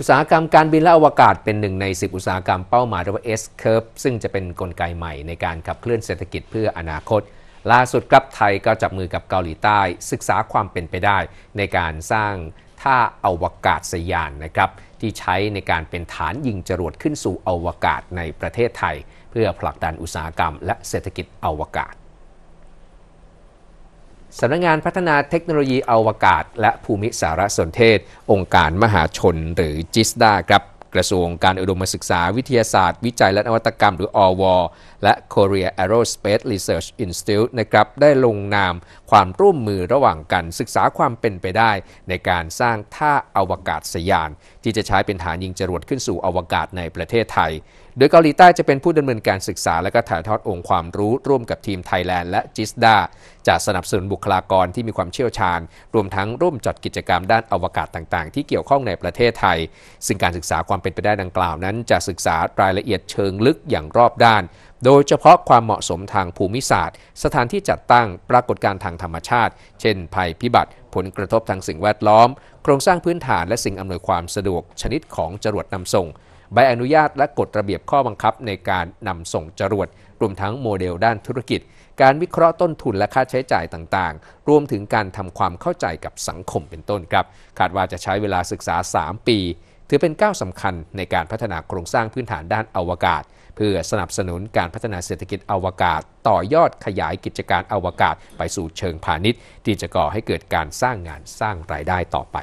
อุตสาหกรรมการบินและอวกาศเป็นหนึ่งใน 10 อุตสาหกรรมเป้าหมายเรียว่า S curve ซึ่งจะเป็นนกลไกใหม่ในการขับเคลื่อนเศรษฐกิจเพื่ออนาคต ล่าสุดครับไทยก็จับมือกับเกาหลีใต้ศึกษาความเป็นไปได้ในการสร้างท่าอาวกาศยานนะครับ ที่ใช้ในการเป็นฐานยิงจรวดขึ้นสู่อวกาศในประเทศไทย เพื่อผลักดันอุตสาหกรรม และเศรษฐกิจอวกาศสำนักงงานพัฒนาเทคโนโลยีอวกาศและภูมิสารสนเทศ องค์การมหาชนหรือจิสดาครับกระทรวงการอุดมศึกษาวิทยาศาสตร์ วิจัยและนวัตกรรม หรืออวและ Korea Aerospace Research Institute นะครับได้ลงนามความร่วมมือระหว่างกัน ศึกษาความเป็นไปได้ในการสร้างท่าอาวกาศสยาน ที่จะใช้เป็นฐานยิงจรวดขึ้นสู่อวกาศในประเทศไทยโดยเกาหลีใต้จะเป็นผู้ดำเนินการศึกษาและก็ถ่ายทอดองค์ความรู้ร่วมกับทีมไทยแลนด์และจิสดาจะสนับสนุนบุคลากรที่มีความเชี่ยวชาญ รวมทั้งร่วมจัดกิจกรรมด้านอวกาศต่างๆที่เกี่ยวข้องในประเทศไทยซึ่งการศึกษาความเป็นไปได้ดังกล่าวนั้นจะศึกษารายละเอียดเชิงลึกอย่างรอบด้าน โดยเฉพาะความเหมาะสมทางภูมิศาสตร์ สถานที่จัดตั้งปรากฏการณ์ทางธรรมชาติ เช่น ภัยพิบัติผลกระทบทางสิ่งแวดล้อม โครงสร้างพื้นฐานและสิ่งอำนวยความสะดวก ชนิดของจรวดนำส่งใบอนุญาตและกฎระเบียบข้อบังคับในการนำส่งจรวดรวมทั้งโมเดลด้านธุรกิจ การวิเคราะห์ต้นทุนและค่าใช้จ่ายต่างๆ รวมถึงการทำความเข้าใจกับสังคมเป็นต้นครับ คาดว่าจะใช้เวลาศึกษา 3 ปี ถือเป็นก้าวสำคัญในการพัฒนาโครงสร้างพื้นฐานด้านอวกาศ เพื่อสนับสนุนการพัฒนาเศรษฐกิจอวกาศ ต่อยอดขยายกิจการอวกาศไปสู่เชิงพาณิชย์ที่จะก่อให้เกิดการสร้างงานสร้างรายได้ต่อไป